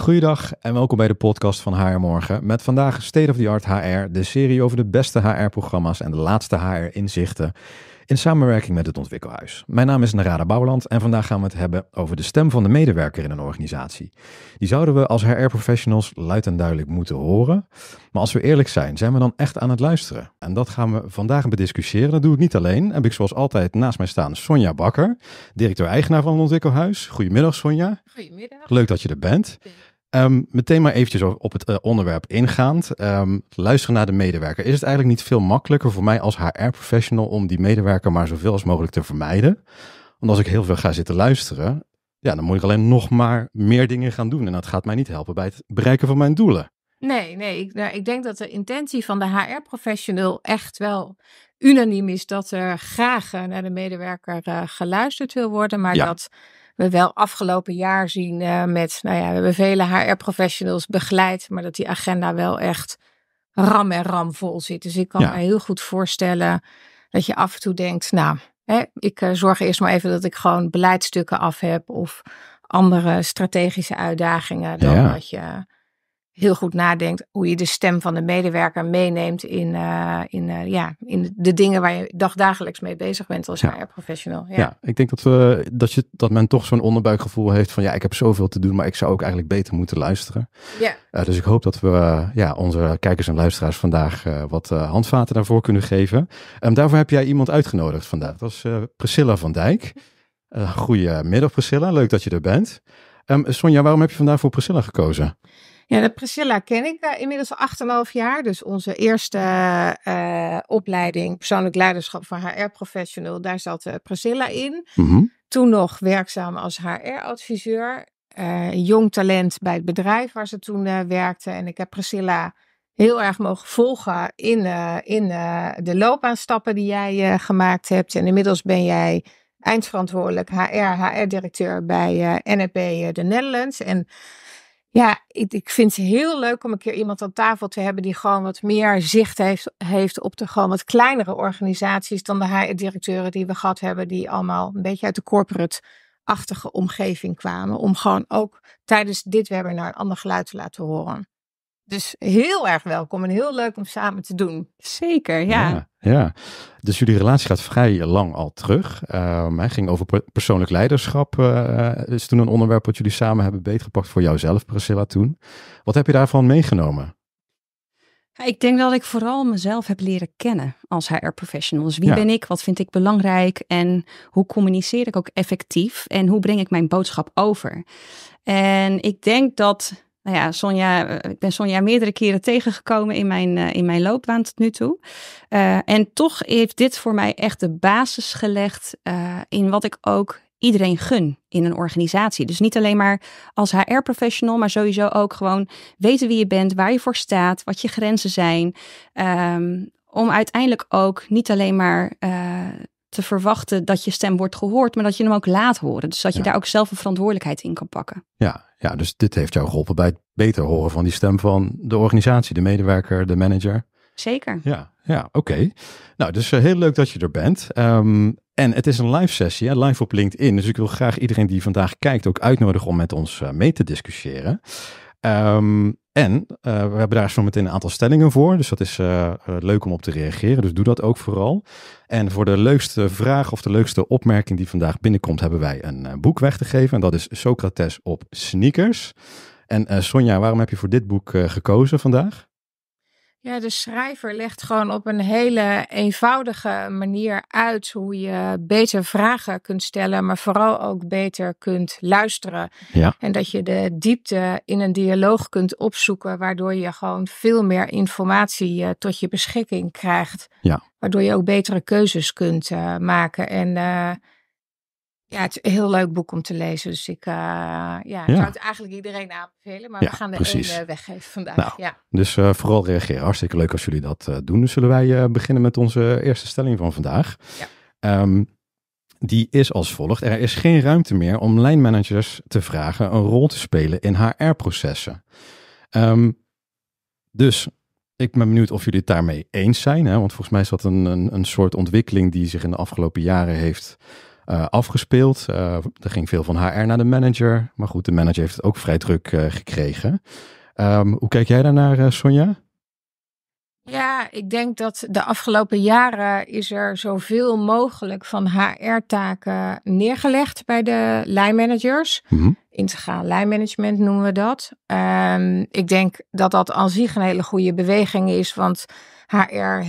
Goedendag en welkom bij de podcast van HR Morgen. Met vandaag State of the Art HR, de serie over de beste HR-programma's en de laatste HR-inzichten. In samenwerking met het Ontwikkelhuis. Mijn naam is Narada Bouwland en vandaag gaan we het hebben over de stem van de medewerker in een organisatie. Die zouden we als HR-professionals luid en duidelijk moeten horen. Maar als we eerlijk zijn, zijn we dan echt aan het luisteren? En dat gaan we vandaag bediscussiëren. Dat doe ik niet alleen. Heb ik zoals altijd naast mij staan Sonja Bakker, directeur-eigenaar van het Ontwikkelhuis. Goedemiddag Sonja. Goedemiddag. Leuk dat je er bent. Ehm, meteen maar eventjes op het eh, onderwerp ingaand. Ehm, luisteren naar de medewerker. Is het eigenlijk niet veel makkelijker voor mij als HR-professional om die medewerker maar zoveel als mogelijk te vermijden? Want als ik heel veel ga zitten luisteren, ja, dan moet ik alleen nog maar meer dingen gaan doen. En dat gaat mij niet helpen bij het bereiken van mijn doelen. Nee, nee. Ik, nou, ik denk dat de intentie van de HR-professional echt wel unaniem is dat er graag eh, naar de medewerker eh, geluisterd wil worden. Maar dat we wel afgelopen jaar zien uh, met, nou ja, we hebben vele HR-professionals begeleid, maar dat die agenda wel echt ram en ram vol zit. Dus ik kan me heel goed voorstellen dat je af en toe denkt, nou, hè, ik eh, zorg eerst maar even dat ik gewoon beleidstukken af heb of andere strategische uitdagingen dan dat je heel goed nadenkt hoe je de stem van de medewerker meeneemt in, eh, in, eh, ja, in de dingen waar je dagdagelijks mee bezig bent als ja. HR-professional. Ja. ik denk dat, we, eh, dat, je, dat men toch zo'n onderbuikgevoel heeft van ja, ik heb zoveel te doen, maar ik zou ook eigenlijk beter moeten luisteren. Ja. dus ik hoop dat we ja, onze kijkers en luisteraars vandaag wat handvaten daarvoor kunnen geven. Um, daarvoor heb jij iemand uitgenodigd vandaag. Dat was Priscilla van Dijk. goedemiddag Priscilla, leuk dat je er bent. Um, Sonja, waarom heb je vandaag voor Priscilla gekozen? Ja, de nou, Priscilla ken ik uh, inmiddels al 8,5 jaar. Dus onze eerste eh, opleiding persoonlijk leiderschap van HR-professional, daar zat eh, Priscilla in. Mhm. Toen nog werkzaam als HR-adviseur. jong talent bij het bedrijf waar ze toen werkte. En ik heb Priscilla heel erg mogen volgen in, in de loopbaanstappen die jij gemaakt hebt. En inmiddels ben jij eindverantwoordelijk HR, HR-directeur bij NEP de Netherlands. En ja, ik, ik, vind het heel leuk om een keer iemand aan tafel te hebben die gewoon wat meer zicht heeft, heeft op de gewoon wat kleinere organisaties dan de directeuren die we gehad hebben, die allemaal een beetje uit de corporate-achtige omgeving kwamen. Om gewoon ook tijdens dit webinar een ander geluid te laten horen. Dus heel erg welkom en heel leuk om samen te doen. Zeker, ja. ja. ja. dus jullie relatie gaat vrij lang al terug. Um, ging over persoonlijk leiderschap. Uh, is toen een onderwerp wat jullie samen hebben beetgepakt voor jouzelf, Priscilla, toen. Wat heb je daarvan meegenomen? Ik denk dat ik vooral mezelf heb leren kennen als HR-professional. Dus wie ben ik? Wat vind ik belangrijk? En hoe communiceer ik ook effectief? En hoe breng ik mijn boodschap over? En ik denk dat nou ja, Sonja, eh, ik ben Sonja meerdere keren tegengekomen in mijn, eh, in mijn loopbaan tot nu toe. Eh, en toch heeft dit voor mij echt de basis gelegd in wat ik ook iedereen gun in een organisatie. Dus niet alleen maar als HR-professional, maar sowieso ook gewoon weten wie je bent, waar je voor staat, wat je grenzen zijn. Ehm, om uiteindelijk ook niet alleen maar te verwachten dat je stem wordt gehoord, maar dat je hem ook laat horen. Dus dat je daar ook zelf een verantwoordelijkheid in kan pakken. Ja, ja, dus dit heeft jou geholpen bij het beter horen van die stem van de organisatie, de medewerker, de manager. Zeker. Ja, ja oké. Nou, dus eh, heel leuk dat je er bent. Ehm, en het is een live sessie, live op LinkedIn. Dus ik wil graag iedereen die vandaag kijkt ook uitnodigen om met ons eh, mee te discussiëren. Ehm, en eh, we hebben daar zo meteen een aantal stellingen voor. Dus dat is eh, eh, leuk om op te reageren. Dus doe dat ook vooral. En voor de leukste vraag of de leukste opmerking die vandaag binnenkomt, hebben wij een boek weg te geven. En dat is Socrates op sneakers. En Sonja, waarom heb je voor dit boek gekozen vandaag? Ja, de schrijver legt gewoon op een hele eenvoudige manier uit hoe je beter vragen kunt stellen, maar vooral ook beter kunt luisteren. En dat je de diepte in een dialoog kunt opzoeken, waardoor je gewoon veel meer informatie eh, tot je beschikking krijgt. Waardoor je ook betere keuzes kunt eh, maken. En eh, ja, het is een heel leuk boek om te lezen. Dus ik, uh, ja, ik zou het eigenlijk iedereen aanbevelen. Maar we gaan er één eh, weggeven vandaag. Nou, ja. Dus eh, vooral reageren. Hartstikke leuk als jullie dat doen. Dus zullen wij beginnen met onze eerste stelling van vandaag. Ja. Ehm, die is als volgt. Er is geen ruimte meer om lijnmanagers te vragen een rol te spelen in HR-processen. Ehm, dus ik ben benieuwd of jullie het daarmee eens zijn. Hè? Want volgens mij is dat een, een, een soort ontwikkeling die zich in de afgelopen jaren heeft eh, afgespeeld. Uh, er ging veel van HR naar de manager. Maar goed, de manager heeft het ook vrij druk eh, gekregen. Ehm, hoe kijk jij daarnaar, Sonja? Ja, ik denk dat de afgelopen jaren is er zoveel mogelijk van HR-taken neergelegd bij de lijnmanagers. Mm -hmm. Integraal lijnmanagement noemen we dat. Ehm, ik denk dat dat al zich een hele goede beweging is, want HR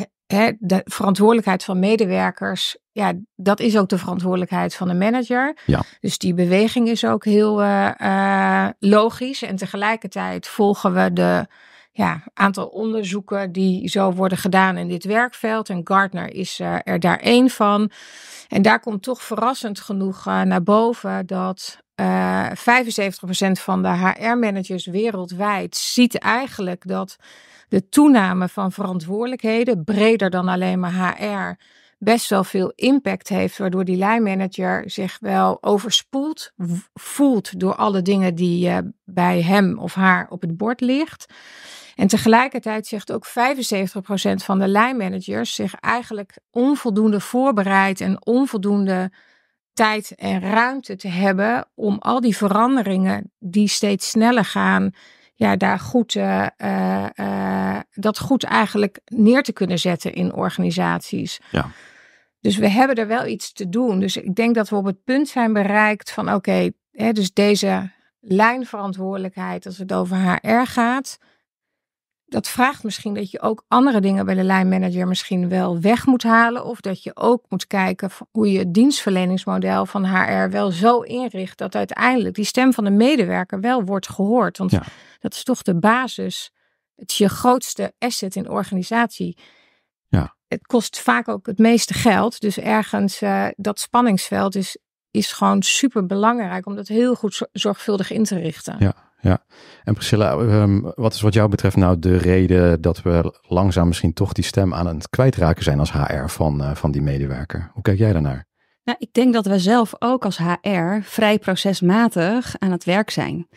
de verantwoordelijkheid van medewerkers, ja, dat is ook de verantwoordelijkheid van de manager. Ja. Dus die beweging is ook heel eh, eh, logisch. En tegelijkertijd volgen we de ja, aantal onderzoeken die zo worden gedaan in dit werkveld. En Gartner is eh, er daar één van. En daar komt toch verrassend genoeg naar boven dat uh, eh, 75% van de HR-managers wereldwijd ziet eigenlijk dat de toename van verantwoordelijkheden, breder dan alleen maar HR, best wel veel impact heeft, waardoor die lijnmanager zich wel overspoeld voelt door alle dingen die eh, bij hem of haar op het bord ligt. En tegelijkertijd zegt ook 75% van de lijnmanagers zich eigenlijk onvoldoende voorbereid en onvoldoende tijd en ruimte te hebben om al die veranderingen die steeds sneller gaan, ja, daar goed, eh, eh, eh, dat goed eigenlijk neer te kunnen zetten in organisaties. Ja. Dus we hebben er wel iets te doen. Dus ik denk dat we op het punt zijn bereikt van oké, dus deze lijnverantwoordelijkheid als het over HR gaat dat vraagt misschien dat je ook andere dingen bij de lijnmanager misschien wel weg moet halen. Of dat je ook moet kijken hoe je het dienstverleningsmodel van HR wel zo inricht dat uiteindelijk die stem van de medewerker wel wordt gehoord. Want dat is toch de basis. Het is je grootste asset in organisatie. Ja. Het kost vaak ook het meeste geld. Dus ergens eh, dat spanningsveld is, is gewoon super belangrijk om dat heel goed zorgvuldig in te richten. Ja. Ja, en Priscilla, ehm, wat is wat jou betreft nou de reden dat we langzaam misschien toch die stem aan het kwijtraken zijn als HR van, eh, van die medewerker? Hoe kijk jij daarnaar? Nou, ik denk dat we zelf ook als HR vrij procesmatig aan het werk zijn.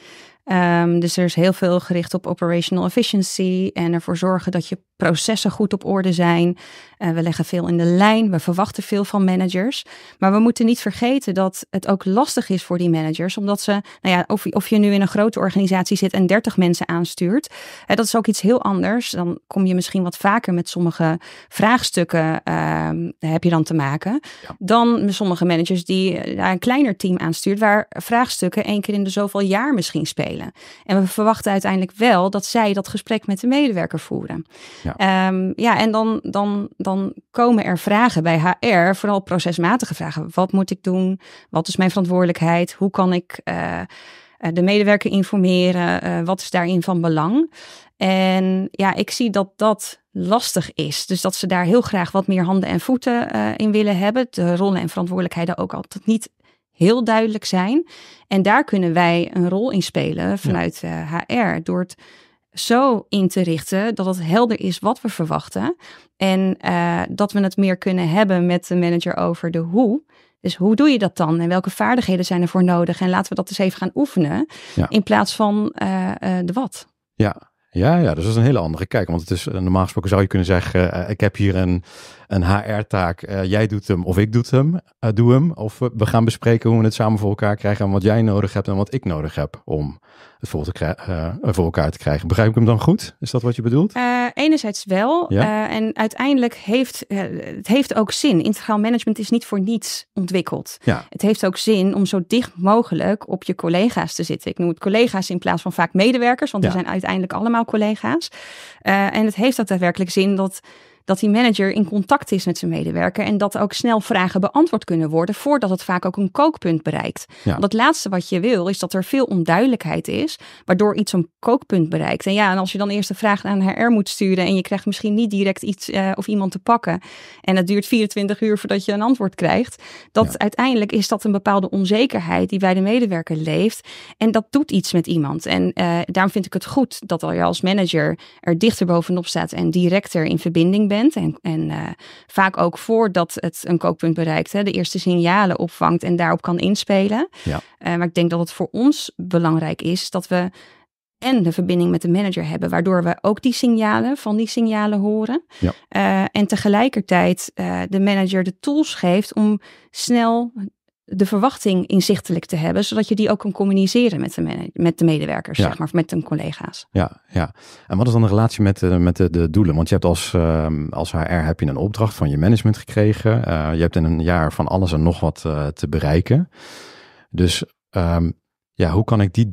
Ehm, dus er is heel veel gericht op operational efficiency en ervoor zorgen dat je processen goed op orde zijn. Eh, we leggen veel in de lijn. We verwachten veel van managers. Maar we moeten niet vergeten dat het ook lastig is voor die managers. Omdat ze, nou ja, of, of je nu in een grote organisatie zit en 30 mensen aanstuurt. Eh, dat is ook iets heel anders. Dan kom je misschien wat vaker met sommige vraagstukken ehm, heb je dan te maken. Dan met sommige managers die eh, een kleiner team aanstuurt. Waar vraagstukken één keer in de zoveel jaar misschien spelen. En we verwachten uiteindelijk wel dat zij dat gesprek met de medewerker voeren. Ja, ehm, ja en dan, dan, dan komen er vragen bij HR, vooral procesmatige vragen. Wat moet ik doen? Wat is mijn verantwoordelijkheid? Hoe kan ik eh, eh, de medewerker informeren? Eh, wat is daarin van belang? En ja, ik zie dat dat lastig is. Dus dat ze daar heel graag wat meer handen en voeten in willen hebben. De rollen en verantwoordelijkheden ook altijd niet heel duidelijk zijn. En daar kunnen wij een rol in spelen vanuit HR. Door het zo in te richten dat het helder is wat we verwachten. En eh, dat we het meer kunnen hebben met de manager over de hoe. Dus hoe doe je dat dan en welke vaardigheden zijn ervoor nodig? En laten we dat eens even gaan oefenen in plaats van eh, eh, de wat. Ja. Ja, ja, dus dat is een hele andere kijk. Want het is, normaal gesproken zou je kunnen zeggen, ik heb hier een, een HR-taak, jij doet hem of ik doe hem, doe hem. Of we gaan bespreken hoe we het samen voor elkaar krijgen en wat jij nodig hebt en wat ik nodig heb om het voor, te uh, voor, elkaar te krijgen. Begrijp ik hem dan goed? Is dat wat je bedoelt? Uh, enerzijds wel. Ja? Eh, en uiteindelijk heeft het heeft ook zin. Integraal management is niet voor niets ontwikkeld. Ja. Het heeft ook zin om zo dicht mogelijk op je collega's te zitten. Ik noem het collega's in plaats van vaak medewerkers, want ja. we zijn uiteindelijk allemaal collega's. en het heeft ook daadwerkelijk zin dat dat die manager in contact is met zijn medewerker en dat ook snel vragen beantwoord kunnen worden voordat het vaak ook een kookpunt bereikt. Ja. Want het laatste wat je wil is dat er veel onduidelijkheid is, waardoor iets een kookpunt bereikt. En ja, en als je dan eerst de vraag aan HR moet sturen en je krijgt misschien niet direct iets eh, of iemand te pakken en het duurt 24 uur voordat je een antwoord krijgt, dat uiteindelijk is dat een bepaalde onzekerheid die bij de medewerker leeft en dat doet iets met iemand. En eh, daarom vind ik het goed dat je als manager er dichter bovenop staat en directer in verbinding bent en, en eh, vaak ook voordat het een kookpunt bereikt, hè, de eerste signalen opvangt en daarop kan inspelen. Ja. Eh, maar ik denk dat het voor ons belangrijk is dat we en de verbinding met de manager hebben, waardoor we ook die signalen van die signalen horen. Eh, en tegelijkertijd de manager de tools geeft om snel de verwachting inzichtelijk te hebben, zodat je die ook kan communiceren met de, met de medewerkers, zeg maar, of met de collega's. Ja, ja. En wat is dan de relatie met, de, eh, met de, de doelen? Want je hebt als, ehm, als HR heb je een opdracht van je management gekregen. Eh, je hebt in een jaar van alles en nog wat eh, te bereiken. Dus ehm, ja, hoe kan, ik die,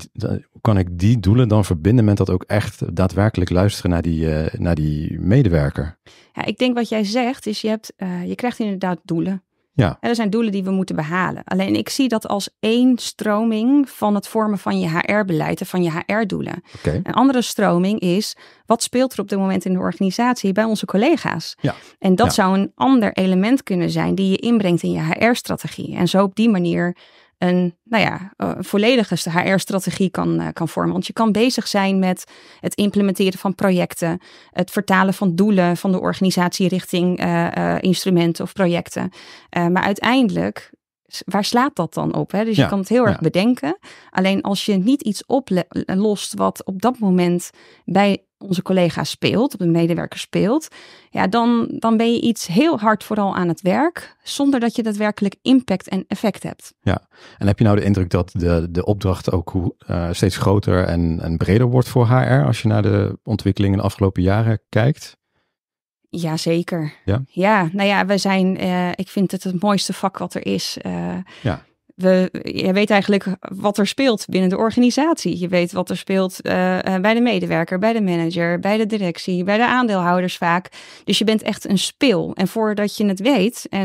hoe kan ik die doelen dan verbinden met dat ook echt daadwerkelijk luisteren naar die, naar die medewerker? Ja, ik denk wat jij zegt is, je, hebt, je krijgt inderdaad doelen. Ja. En er zijn doelen die we moeten behalen. Alleen ik zie dat als één stroming van het vormen van je HR-beleid en van je HR-doelen. Een andere stroming is wat speelt er op dit moment in de organisatie bij onze collega's? Ja. En dat zou een ander element kunnen zijn die je inbrengt in je HR-strategie. En zo op die manier een nou ja, een eh, volledige HR-strategie kan, eh, kan vormen. Want je kan bezig zijn met het implementeren van projecten, het vertalen van doelen van de organisatie richting eh, instrumenten of projecten. maar uiteindelijk, waar slaat dat dan op? Hè? Dus je kan het heel erg bedenken. Alleen als je niet iets oplost wat op dat moment bij onze collega speelt, op een medewerker speelt, ja, dan, dan ben je iets heel hard vooral aan het werk, zonder dat je daadwerkelijk impact en effect hebt. Ja, en heb je nou de indruk dat de, de opdracht ook eh, steeds groter en, en breder wordt voor HR als je naar de ontwikkelingen de afgelopen jaren kijkt? Jazeker. Ja? ja, nou ja, we zijn, eh, ik vind het het mooiste vak wat er is. Eh, ja we, je weet eigenlijk wat er speelt binnen de organisatie. Je weet wat er speelt eh, eh, bij de medewerker, bij de manager, bij de directie, bij de aandeelhouders vaak. Dus je bent echt een speel. En voordat je het weet, eh,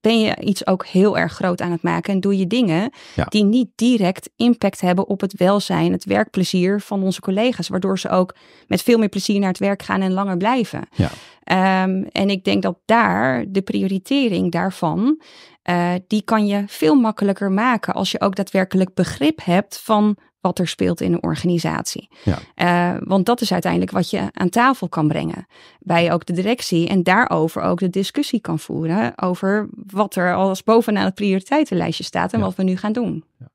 ben je iets ook heel erg groot aan het maken. En doe je dingen die niet direct impact hebben op het welzijn, het werkplezier van onze collega's. Waardoor ze ook met veel meer plezier naar het werk gaan en langer blijven. Ja. Ehm, en ik denk dat daar de prioritering daarvan eh, die kan je veel makkelijker maken als je ook daadwerkelijk begrip hebt van wat er speelt in een organisatie. Ja. Eh, want dat is uiteindelijk wat je aan tafel kan brengen bij ook de directie en daarover ook de discussie kan voeren over wat er als bovenaan het prioriteitenlijstje staat en wat we nu gaan doen. Ja.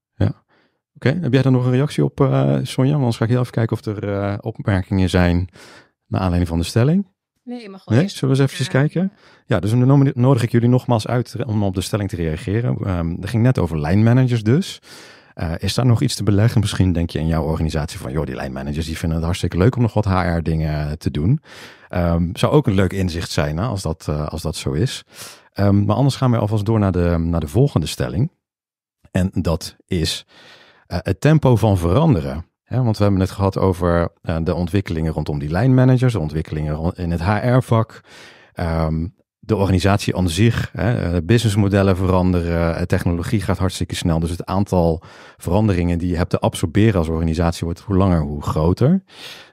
Oké, heb jij dan nog een reactie op, eh, Sonja? Want anders ga ik heel even kijken of er opmerkingen zijn naar aanleiding van de stelling. Nee, maar goed. Zullen we eens even kijken? Ja, dus dan nodig ik jullie nogmaals uit eh, om op de stelling te reageren. Um, ehm, dat ging net over lijnmanagers dus. Eh, is daar nog iets te beleggen? Misschien denk je in jouw organisatie van, joh, die lijnmanagers die vinden het hartstikke leuk om nog wat HR-dingen eh, te doen. Um, zou ook een leuk inzicht zijn hè, als, dat, als dat zo is. Ehm, maar anders gaan we alvast door naar de, naar de volgende stelling. En dat is het tempo van veranderen ja, want we hebben het gehad over eh, de ontwikkelingen rondom die lijnmanagers, de ontwikkelingen in het HR-vak, ehm, de organisatie aan zich, hè, businessmodellen veranderen, eh, technologie gaat hartstikke snel. Dus het aantal veranderingen die je hebt te absorberen als organisatie wordt hoe langer, hoe groter.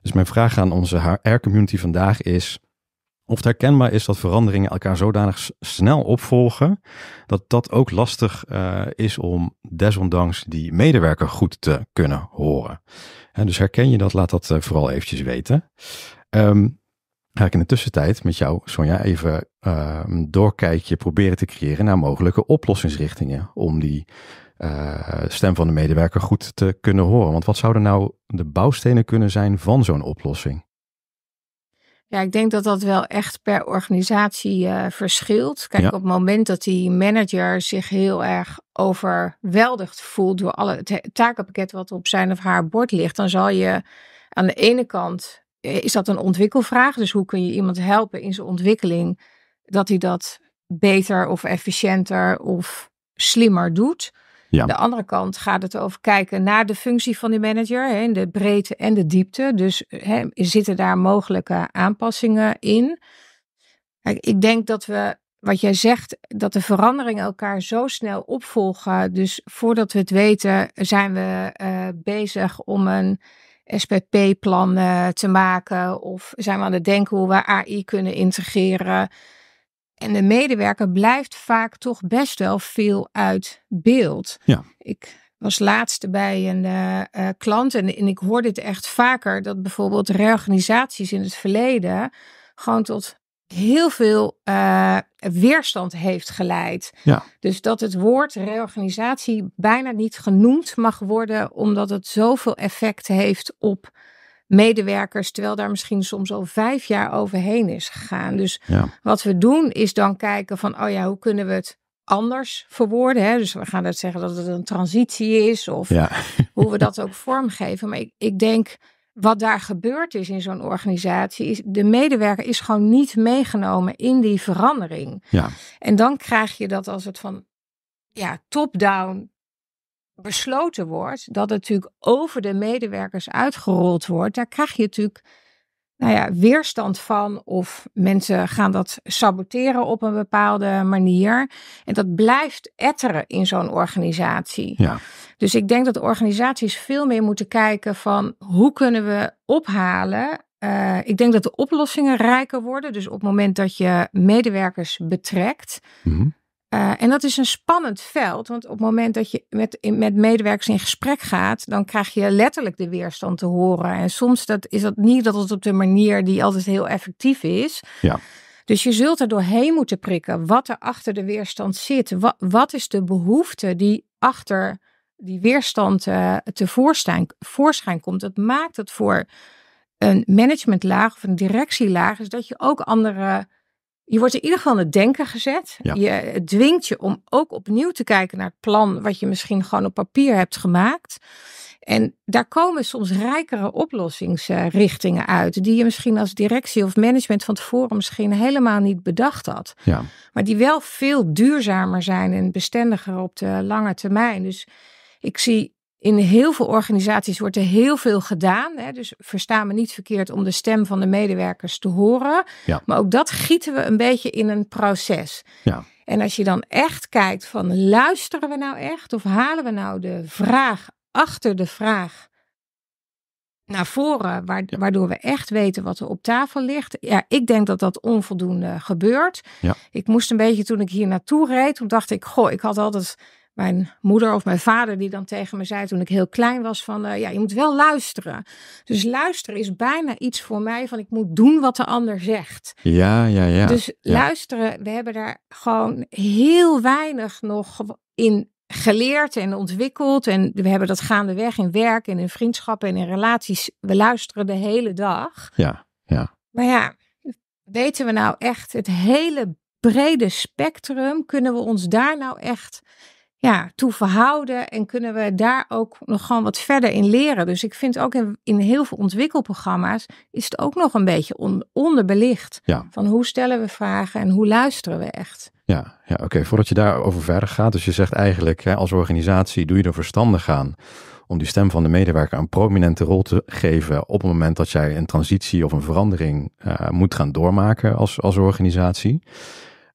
Dus mijn vraag aan onze HR-community vandaag is, of het herkenbaar is dat veranderingen elkaar zodanig snel opvolgen, dat dat ook lastig eh, is om desondanks die medewerker goed te kunnen horen. En dus herken je dat, laat dat eh, vooral eventjes weten. Um, ga ik in de tussentijd met jou, Sonja, even een ehm, doorkijkje proberen te creëren naar mogelijke oplossingsrichtingen om die eh, stem van de medewerker goed te kunnen horen. Want wat zouden nou de bouwstenen kunnen zijn van zo'n oplossing? Ja, ik denk dat dat wel echt per organisatie eh, verschilt. Kijk, op het moment dat die manager zich heel erg overweldigd voelt door alle het takenpakket wat op zijn of haar bord ligt, dan zal je aan de ene kant eh, is dat een ontwikkelvraag. Dus hoe kun je iemand helpen in zijn ontwikkeling dat hij dat beter of efficiënter of slimmer doet? De andere kant gaat het over kijken naar de functie van die manager, hè, de breedte en de diepte. Dus hè, zitten daar mogelijke aanpassingen in? Ik denk dat we, wat jij zegt, dat de veranderingen elkaar zo snel opvolgen. Dus voordat we het weten, zijn we eh, bezig om een SPP-plan eh, te maken. Of zijn we aan het denken hoe we AI kunnen integreren. En de medewerker blijft vaak toch best wel veel uit beeld. Ja. Ik was laatst bij een eh, eh, klant en, en, ik hoor dit echt vaker, dat bijvoorbeeld reorganisaties in het verleden gewoon tot heel veel eh, weerstand heeft geleid. Ja. Dus dat het woord reorganisatie bijna niet genoemd mag worden, omdat het zoveel effect heeft op medewerkers, terwijl daar misschien soms al vijf jaar overheen is gegaan. Dus wat we doen is dan kijken van, oh ja, hoe kunnen we het anders verwoorden? Hè? Dus we gaan het zeggen dat het een transitie is of hoe we dat ook vormgeven. Maar ik, ik denk, wat daar gebeurd is in zo'n organisatie, is de medewerker is gewoon niet meegenomen in die verandering. Ja. En dan krijg je dat als het van ja, top-down besloten wordt, dat het natuurlijk over de medewerkers uitgerold wordt, daar krijg je natuurlijk nou ja, weerstand van of mensen gaan dat saboteren op een bepaalde manier. En dat blijft etteren in zo'n organisatie. Ja. Dus ik denk dat organisaties veel meer moeten kijken van hoe kunnen we ophalen. Eh, ik denk dat de oplossingen rijker worden. Dus op het moment dat je medewerkers betrekt, mhm. Eh, en dat is een spannend veld, want op het moment dat je met, met medewerkers in gesprek gaat, dan krijg je letterlijk de weerstand te horen. En soms dat, is dat niet dat het op de manier die altijd heel effectief is. Ja. Dus je zult er doorheen moeten prikken wat er achter de weerstand zit. Wat, is de behoefte die achter die weerstand uh, tevoorschijn voorschijn komt? Dat maakt het voor een managementlaag of een directielaag, is dat je ook andere je wordt in ieder geval aan het denken gezet. Je, dwingt je om ook opnieuw te kijken naar het plan wat je misschien gewoon op papier hebt gemaakt. En daar komen soms rijkere oplossingsrichtingen uit, die je misschien als directie of management van het forum misschien helemaal niet bedacht had. Ja. Maar die wel veel duurzamer zijn en bestendiger op de lange termijn. Dus ik zie in heel veel organisaties wordt er heel veel gedaan. Hè? Dus verstaan me niet verkeerd om de stem van de medewerkers te horen. Maar ook dat gieten we een beetje in een proces. Ja. En als je dan echt kijkt van luisteren we nou echt of halen we nou de vraag achter de vraag naar voren, waardoor we echt weten wat er op tafel ligt. Ja, ik denk dat dat onvoldoende gebeurt. Ja. Ik moest een beetje toen ik hier naartoe reed, toen dacht ik, goh, ik had altijd mijn moeder of mijn vader die dan tegen me zei toen ik heel klein was van eh, ja, je moet wel luisteren. Dus luisteren is bijna iets voor mij van ik moet doen wat de ander zegt. Ja, ja, ja. Dus luisteren, we hebben daar gewoon heel weinig nog in geleerd en ontwikkeld. En we hebben dat gaandeweg in werk en in vriendschappen en in relaties. We luisteren de hele dag. Ja, ja. Maar ja, weten we nou echt het hele brede spectrum? Kunnen we ons daar nou echt ja, toe verhouden en kunnen we daar ook nog gewoon wat verder in leren. Dus ik vind ook in, in heel veel ontwikkelprogramma's is het ook nog een beetje onderbelicht. Ja. Van hoe stellen we vragen en hoe luisteren we echt. Ja, ja oké. Voordat je daarover verder gaat, dus je zegt eigenlijk hè, als organisatie doe je er verstandig aan om die stem van de medewerker een prominente rol te geven op het moment dat jij een transitie of een verandering eh, moet gaan doormaken als, als organisatie.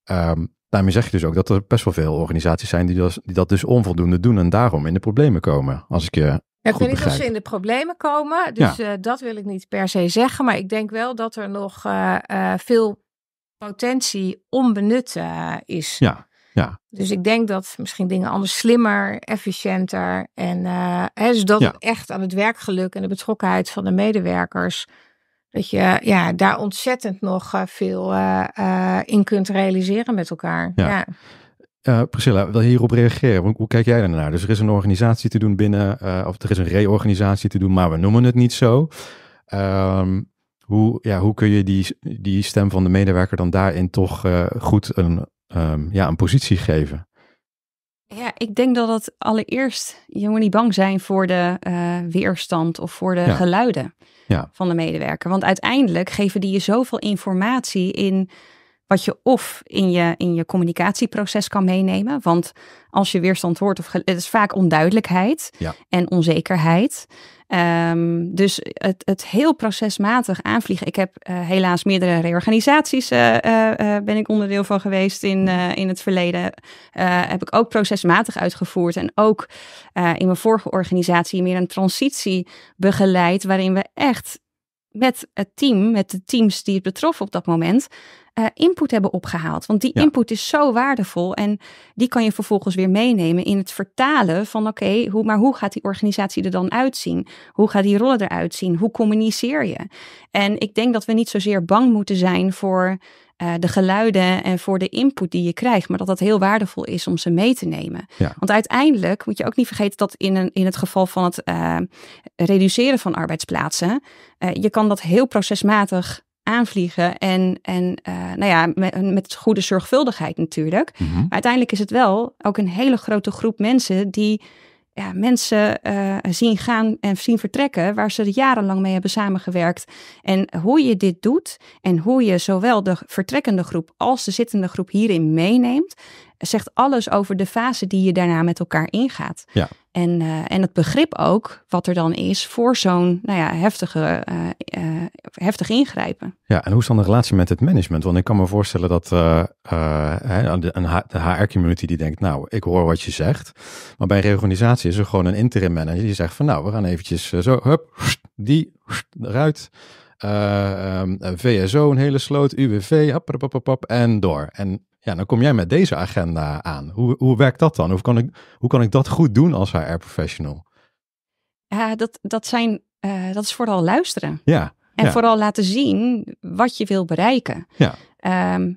Ehm, Daarmee zeg je dus ook dat er best wel veel organisaties zijn dus- die dat, dus onvoldoende doen en daarom in de problemen komen. Als ik je ik weet niet of ze in de problemen komen, dus eh, dat wil ik niet per se zeggen. Maar ik denk wel dat er nog eh, eh, veel potentie onbenut is. Ja, ja. Dus ik denk dat misschien dingen anders slimmer, efficiënter en hè, dus dat echt aan het werkgeluk en de betrokkenheid van de medewerkers dat je ja, daar ontzettend nog eh, veel eh, eh, in kunt realiseren met elkaar. Ja. Priscilla, wil je hierop reageren? Hoe, hoe kijk jij daarnaar? Dus er is een organisatie te doen binnen, of er is een reorganisatie te doen, maar we noemen het niet zo. Ehm, hoe, ja, hoe kun je die, die stem van de medewerker dan daarin toch goed een, ehm, ja, een positie geven? Ja, ik denk dat het allereerst, je moet niet bang zijn voor de eh, weerstand of voor de geluiden ja. van de medewerker. Want uiteindelijk geven die je zoveel informatie in wat je of in je, in je communicatieproces kan meenemen. Want als je weerstand hoort, of het is vaak onduidelijkheid en onzekerheid. Ehm, dus het, het heel procesmatig aanvliegen. Ik heb eh, helaas meerdere reorganisaties eh, eh, ben ik onderdeel van geweest in, in het verleden. heb ik ook procesmatig uitgevoerd. En ook in mijn vorige organisatie meer een transitie begeleid. Waarin we echt met het team, met de teams die het betrof op dat moment, eh, input hebben opgehaald. Want die input is zo waardevol en die kan je vervolgens weer meenemen in het vertalen van oké, maar hoe gaat die organisatie er dan uitzien? Hoe gaat die rollen eruit zien? Hoe communiceer je? En ik denk dat we niet zozeer bang moeten zijn voor eh, de geluiden en voor de input die je krijgt, maar dat dat heel waardevol is om ze mee te nemen. Want uiteindelijk moet je ook niet vergeten dat in, een, in het geval van het eh, reduceren van arbeidsplaatsen, je kan dat heel procesmatig aanvliegen. En, en eh, nou ja, met, met, goede zorgvuldigheid natuurlijk. Mhm. Maar uiteindelijk is het wel ook een hele grote groep mensen die ja, mensen eh, zien gaan en zien vertrekken waar ze jarenlang mee hebben samengewerkt. En hoe je dit doet en hoe je zowel de vertrekkende groep als de zittende groep hierin meeneemt, zegt alles over de fase die je daarna met elkaar ingaat. Ja. En, eh, en het begrip ook wat er dan is voor zo'n nou ja, heftige, eh, eh, heftig ingrijpen. Ja, en hoe is dan de relatie met het management? Want ik kan me voorstellen dat de HR-community die denkt, nou, ik hoor wat je zegt. Maar bij reorganisatie is er gewoon een interim manager die zegt van, nou, we gaan eventjes zo, hup, die, eruit. Um, ehm, VSO, een hele sloot, UWV, hap, en door. En ja, dan kom jij met deze agenda aan. Hoe, hoe werkt dat dan? Hoe kan, ik, hoe kan ik dat goed doen als HR-professional? Ja, dat, dat, zijn, eh, dat is vooral luisteren. Ja. En vooral laten zien wat je wil bereiken. Ja. Ehm,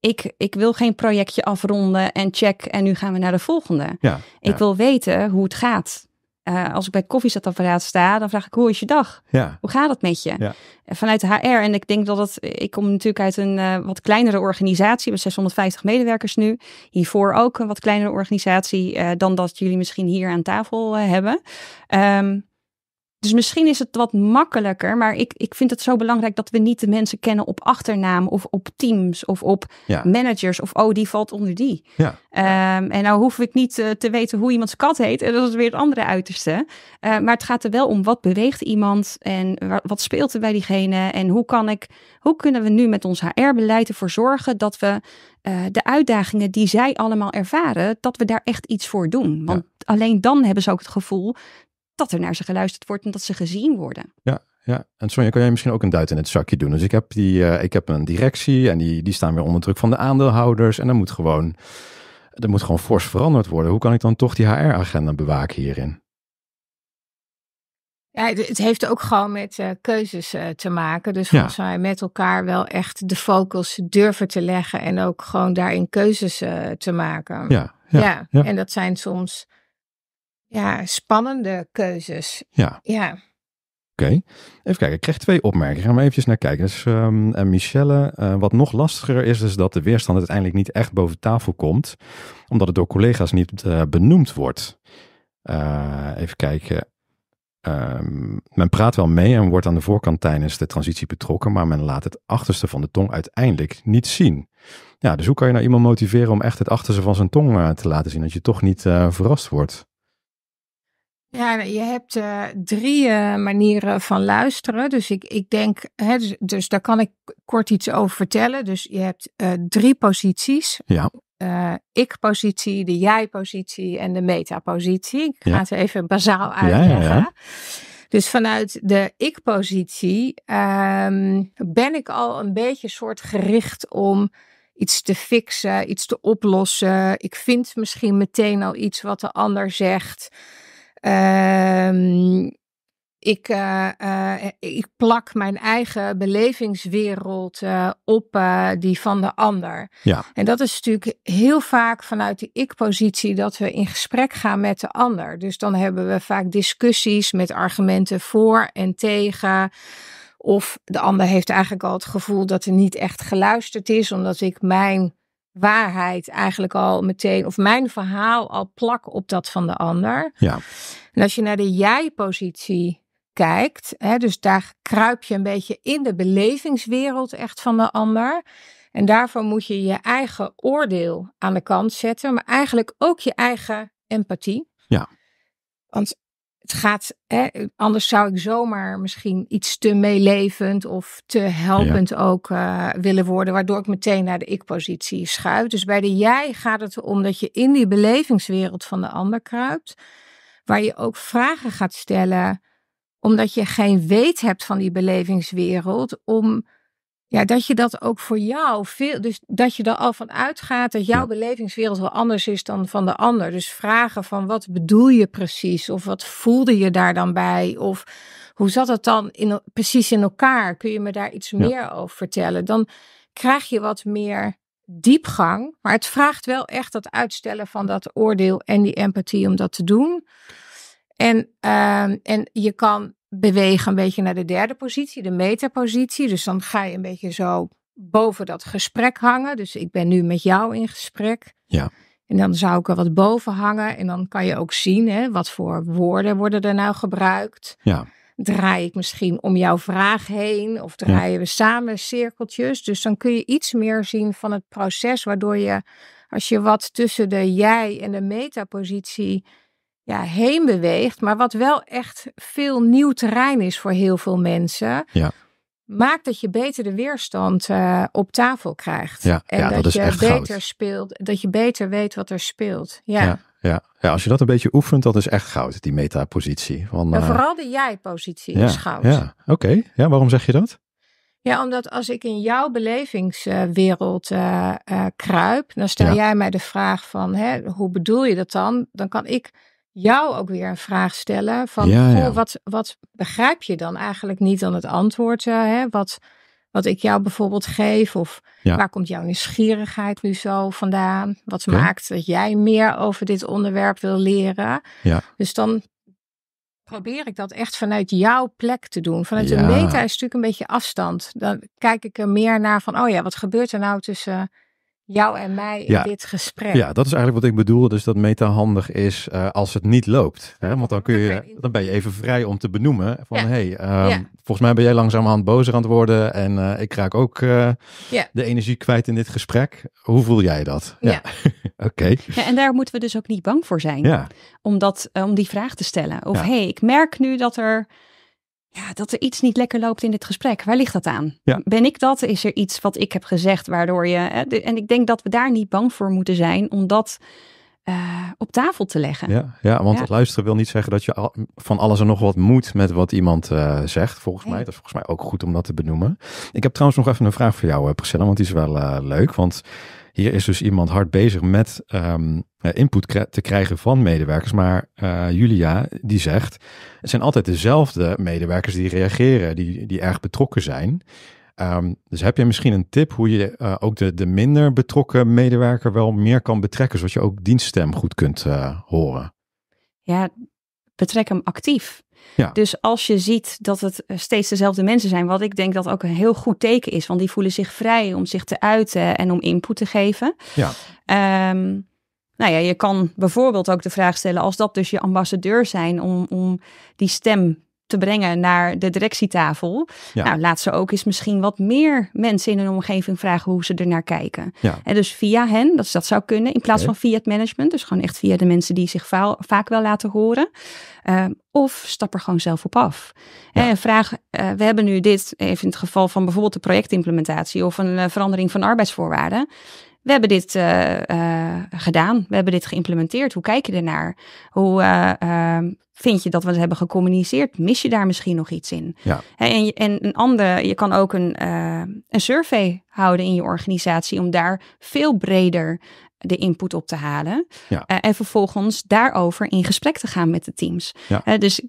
ik, ik wil geen projectje afronden en check en nu gaan we naar de volgende. Ja, ik wil weten hoe het gaat. Eh, als ik bij koffiezetapparaat sta, dan vraag ik hoe is je dag? Hoe gaat het met je? Eh, vanuit de HR. En ik denk dat het, eh, ik kom natuurlijk uit een wat kleinere organisatie met 650 medewerkers nu. Hiervoor ook een wat kleinere organisatie dan dat jullie misschien hier aan tafel hebben. Um, dus misschien is het wat makkelijker, maar ik, ik vind het zo belangrijk dat we niet de mensen kennen op achternaam of op teams of op managers of oh, die valt onder die. Ja. Ehm, en nou hoef ik niet eh, te weten hoe iemands kat heet en dat is weer het andere uiterste. Eh, maar het gaat er wel om wat beweegt iemand en wat speelt er bij diegene en hoe kan ik, hoe kunnen we nu met ons HR-beleid ervoor zorgen dat we eh, de uitdagingen die zij allemaal ervaren, dat we daar echt iets voor doen. Want alleen dan hebben ze ook het gevoel dat er naar ze geluisterd wordt en dat ze gezien worden. Ja, ja, en Sonja, kan jij misschien ook een duit in het zakje doen? Dus ik heb, die, eh, ik heb een directie en die, die staan weer onder druk van de aandeelhouders. En dan moet gewoon, er moet gewoon fors veranderd worden. Hoe kan ik dan toch die HR-agenda bewaken hierin? Ja, het heeft ook gewoon met eh, keuzes eh, te maken. Dus volgens ja. mij met elkaar wel echt de focus durven te leggen en ook gewoon daarin keuzes te maken. ja, ja, en dat zijn soms ja, spannende keuzes. Ja. Ja. Oké, even kijken. Ik kreeg twee opmerkingen. Gaan we eventjes naar kijken. Ehm, dus Michelle, eh, wat nog lastiger is, is dat de weerstand uiteindelijk niet echt boven tafel komt, omdat het door collega's niet eh, benoemd wordt. Eh, even kijken. Ehm, men praat wel mee en wordt aan de voorkant tijdens de transitie betrokken, maar men laat het achterste van de tong uiteindelijk niet zien. Ja, dus hoe kan je nou iemand motiveren om echt het achterste van zijn tong te laten zien, dat je toch niet verrast wordt? Ja, nou, je hebt eh, drie eh, manieren van luisteren. Dus ik, ik denk, hè, dus, dus, daar kan ik kort iets over vertellen. Dus je hebt eh, drie posities. Ja. ik-positie, de jij-positie en de metapositie. Ik ja. ga het even bazaal uitleggen. dus vanuit de ik-positie ehm, ben ik al een beetje soort gericht om iets te fixen, iets te oplossen. Ik vind misschien meteen al iets wat de ander zegt. Ehm, ik, eh, eh, ik, plak mijn eigen belevingswereld eh, op die van de ander. Ja. En dat is natuurlijk heel vaak vanuit de ik-positie dat we in gesprek gaan met de ander. Dus dan hebben we vaak discussies met argumenten voor en tegen. Of de ander heeft eigenlijk al het gevoel dat er niet echt geluisterd is, omdat ik mijn waarheid eigenlijk al meteen, of mijn verhaal al plak op dat van de ander. Ja. En als je naar de jij-positie kijkt, hè, dus daar kruip je een beetje in de belevingswereld echt van de ander. En daarvoor moet je je eigen oordeel aan de kant zetten, maar eigenlijk ook je eigen empathie. Ja. Want het gaat, hè, anders zou ik zomaar misschien iets te meelevend of te helpend ook eh, willen worden, waardoor ik meteen naar de ik-positie schuif. Dus bij de jij gaat het erom dat je in die belevingswereld van de ander kruipt, waar je ook vragen gaat stellen, omdat je geen weet hebt van die belevingswereld, om ja, dat je dat ook voor jou veel. Dus dat je er al van uitgaat dat jouw belevingswereld wel anders is dan van de ander. Dus vragen van wat bedoel je precies? Of wat voelde je daar dan bij? Of hoe zat het dan in, precies in elkaar? Kun je me daar iets meer over vertellen? Dan krijg je wat meer diepgang. Maar het vraagt wel echt dat uitstellen van dat oordeel en die empathie om dat te doen. En, ehm, en je kan bewegen een beetje naar de derde positie, de metapositie. Dus dan ga je een beetje zo boven dat gesprek hangen. Dus ik ben nu met jou in gesprek. Ja. En dan zou ik er wat boven hangen. En dan kan je ook zien hè, wat voor woorden worden er nou gebruikt. Ja. Draai ik misschien om jouw vraag heen of draaien we samen cirkeltjes. Dus dan kun je iets meer zien van het proces, waardoor je als je wat tussen de jij en de metapositie ja, heen beweegt. Maar wat wel echt veel nieuw terrein is voor heel veel mensen. Ja. Maakt dat je beter de weerstand eh, op tafel krijgt. Ja, en dat, dat je beter speelt. Dat je beter weet wat er speelt. ja. ja. Ja. ja, als je dat een beetje oefent, dat is echt goud, die metapositie. Van, uh... Vooral de jij-positie ja, is goud. Ja, oké. Ja, waarom zeg je dat? Ja, omdat als ik in jouw belevingswereld eh, kruip, dan stel jij mij de vraag van, hè, hoe bedoel je dat dan? Dan kan ik jou ook weer een vraag stellen van wat, wat begrijp je dan eigenlijk niet aan het antwoord? Eh, hè? Wat, wat ik jou bijvoorbeeld geef of waar komt jouw nieuwsgierigheid nu zo vandaan? Wat maakt dat jij meer over dit onderwerp wil leren? Dus dan probeer ik dat echt vanuit jouw plek te doen. Vanuit de meta is natuurlijk een beetje afstand. Dan kijk ik er meer naar van, oh ja, wat gebeurt er nou tussen jou en mij in dit gesprek. Ja, dat is eigenlijk wat ik bedoel. Dus dat meta handig is eh, als het niet loopt. Hè? Want dan, kun je, dan ben je even vrij om te benoemen van hey, ehm, volgens mij ben jij langzamerhand bozer aan het worden en eh, ik raak ook eh, de energie kwijt in dit gesprek. Hoe voel jij dat? Ja. Oké. en daar moeten we dus ook niet bang voor zijn om, dat, om die vraag te stellen. Of hey, ik merk nu dat er ja, dat er iets niet lekker loopt in dit gesprek. Waar ligt dat aan? Ben ik dat? Is er iets wat ik heb gezegd waardoor je. En ik denk dat we daar niet bang voor moeten zijn om dat eh, op tafel te leggen. Ja, ja want het luisteren wil niet zeggen dat je al, van alles en nog wat moet met wat iemand eh, zegt. Volgens mij. Dat is volgens mij ook goed om dat te benoemen. Ik heb trouwens nog even een vraag voor jou, eh, Priscilla, want die is wel leuk. Want hier is dus iemand hard bezig met ehm, eh, input te krijgen van medewerkers. Maar eh, Julia die zegt, het zijn altijd dezelfde medewerkers die reageren, die, die erg betrokken zijn. Ehm, dus heb je misschien een tip hoe je eh, ook de, de minder betrokken medewerker wel meer kan betrekken, zodat je ook dienststem goed kunt horen? Ja, betrek hem actief. Ja. Dus als je ziet dat het eh, steeds dezelfde mensen zijn, wat ik denk dat ook een heel goed teken is, want die voelen zich vrij om zich te uiten en om input te geven. Ja. Ehm, nou ja, je kan bijvoorbeeld ook de vraag stellen, als dat dus je ambassadeur zijn, om, om die stem te brengen naar de directietafel. Nou, laat ze ook eens misschien wat meer mensen in hun omgeving vragen hoe ze er naar kijken. En dus via hen, dat, dat zou kunnen, in plaats van via het management. Dus gewoon echt via de mensen die zich vaal, vaak wel laten horen. Eh, of stap er gewoon zelf op af. En vraag, eh, we hebben nu dit, even in het geval van bijvoorbeeld de projectimplementatie of een eh, verandering van arbeidsvoorwaarden we hebben dit eh, eh, gedaan, we hebben dit geïmplementeerd. Hoe kijk je ernaar? Hoe eh, ehm, vind je dat we het hebben gecommuniceerd? Mis je daar misschien nog iets in? En, en een andere, je kan ook een, een survey houden in je organisatie om daar veel breder de input op te halen. en vervolgens daarover in gesprek te gaan met de teams. dus,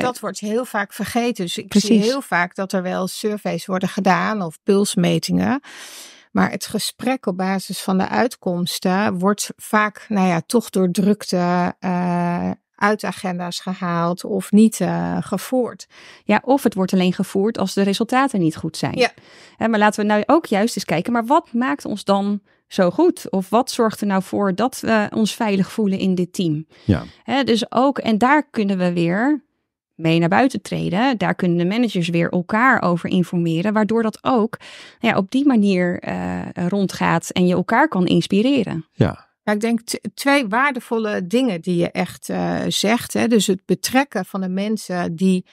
dat wordt heel vaak vergeten. Dus ik zie heel vaak dat er wel surveys worden gedaan of pulsmetingen. Maar het gesprek op basis van de uitkomsten wordt vaak, nou ja, toch door drukte uh, uit agenda's gehaald of niet eh, gevoerd. Ja, of het wordt alleen gevoerd als de resultaten niet goed zijn. Ja. Hè, maar laten we nou ook juist eens kijken, maar wat maakt ons dan zo goed? Of wat zorgt er nou voor dat we ons veilig voelen in dit team? Ja. Hè, dus ook, en daar kunnen we weer mee naar buiten treden. Daar kunnen de managers weer elkaar over informeren, waardoor dat ook ja, op die manier eh, rondgaat en je elkaar kan inspireren. Ja. ik denk twee waardevolle dingen die je echt eh, zegt. Hè? Dus het betrekken van de mensen die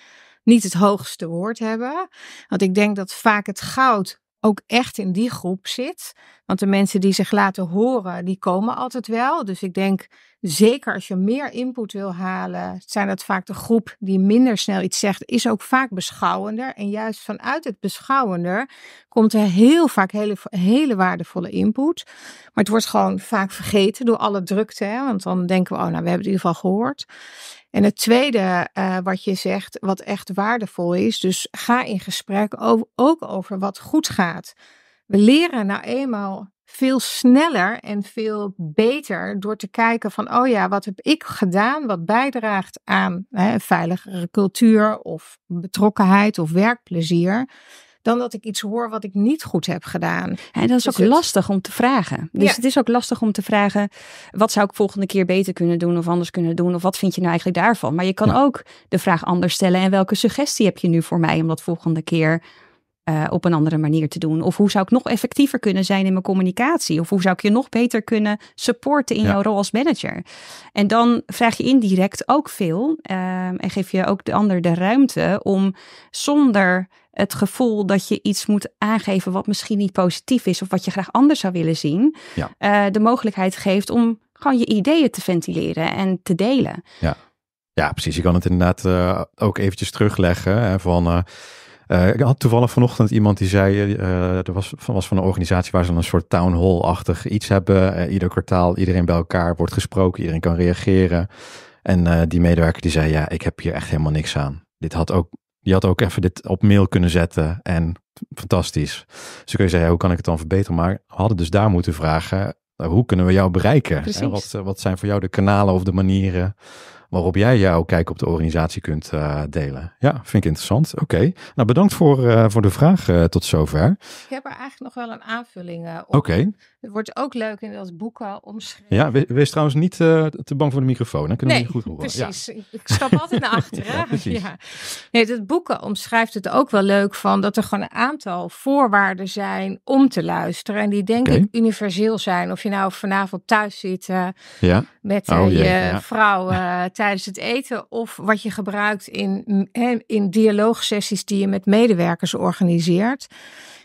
niet het hoogste woord hebben. Want ik denk dat vaak het goud ook echt in die groep zit. Want de mensen die zich laten horen, die komen altijd wel. Dus ik denk, zeker als je meer input wil halen, zijn dat vaak de groep die minder snel iets zegt, is ook vaak beschouwender. En juist vanuit het beschouwender komt er heel vaak hele, hele waardevolle input. Maar het wordt gewoon vaak vergeten door alle drukte. Hè? Want dan denken we, oh nou, we hebben het in ieder geval gehoord. En het tweede eh, wat je zegt, wat echt waardevol is, dus ga in gesprek ook over wat goed gaat. We leren nou eenmaal veel sneller en veel beter door te kijken van, oh ja, wat heb ik gedaan wat bijdraagt aan hè, een veiligere cultuur of betrokkenheid of werkplezier dan dat ik iets hoor wat ik niet goed heb gedaan. En dat is dus ook lastig om te vragen. Dus het is ook lastig om te vragen: wat zou ik volgende keer beter kunnen doen of anders kunnen doen? Of wat vind je nou eigenlijk daarvan? Maar je kan ook de vraag anders stellen: en welke suggestie heb je nu voor mij om dat volgende keer eh, op een andere manier te doen? Of hoe zou ik nog effectiever kunnen zijn in mijn communicatie? Of hoe zou ik je nog beter kunnen supporten in jouw rol als manager? En dan vraag je indirect ook veel ehm, en geef je ook de ander de ruimte om zonder het gevoel dat je iets moet aangeven wat misschien niet positief is of wat je graag anders zou willen zien, eh, de mogelijkheid geeft om gewoon je ideeën te ventileren en te delen. Ja, ja precies. Je kan het inderdaad eh, ook eventjes terugleggen van. Eh, ik had toevallig vanochtend iemand die zei, er was, was, van een organisatie waar ze een soort town hall-achtig iets hebben. ieder kwartaal, iedereen bij elkaar wordt gesproken, iedereen kan reageren. En die medewerker die zei, ja, ik heb hier echt helemaal niks aan. Dit had ook die had ook even dit op mail kunnen zetten. En fantastisch. Dus kun je zeggen, hoe kan ik het dan verbeteren? Maar hadden dus daar moeten vragen, eh, hoe kunnen we jou bereiken? Precies. En wat, eh, wat zijn voor jou de kanalen of de manieren waarop jij jouw kijk op de organisatie kunt eh, delen. Ja, vind ik interessant. Oké, nou bedankt voor, eh, voor de vraag eh, tot zover. Ik heb er eigenlijk nog wel een aanvulling op. Oké. Het wordt ook leuk in dat boeken omschreven. Ja, wees trouwens niet te bang voor de microfoon. Dan kunnen we niet goed horen. precies. Ik stap altijd naar achteren. ja, precies. Nee, het boeken omschrijft het ook wel leuk van dat er gewoon een aantal voorwaarden zijn om te luisteren. En die denk ik universeel zijn. Of je nou vanavond thuis zit... ja met oh, eh, je vrouw eh, tijdens het eten. Of wat je gebruikt in, in dialoogsessies die je met medewerkers organiseert.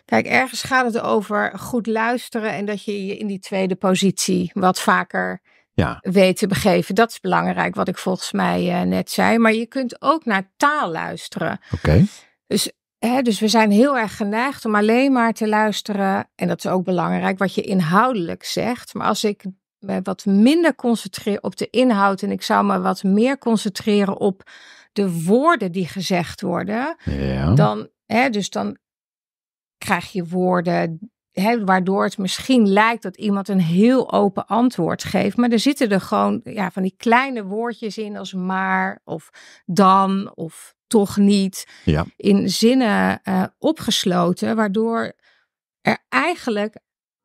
Kijk, ergens gaat het over goed luisteren en dat je je in die tweede positie wat vaker ja. weet te begeven. Dat is belangrijk, wat ik volgens mij eh, net zei. Maar je kunt ook naar taal luisteren. Oké. Dus He, dus we zijn heel erg geneigd om alleen maar te luisteren. En dat is ook belangrijk wat je inhoudelijk zegt. Maar als ik bij wat minder concentreren op de inhoud en ik zou me wat meer concentreren op de woorden die gezegd worden, ja. dan, hè, dus dan krijg je woorden hè, waardoor het misschien lijkt dat iemand een heel open antwoord geeft, maar er zitten er gewoon ja, van die kleine woordjes in als maar of dan of toch niet ja. in zinnen eh, opgesloten, waardoor er eigenlijk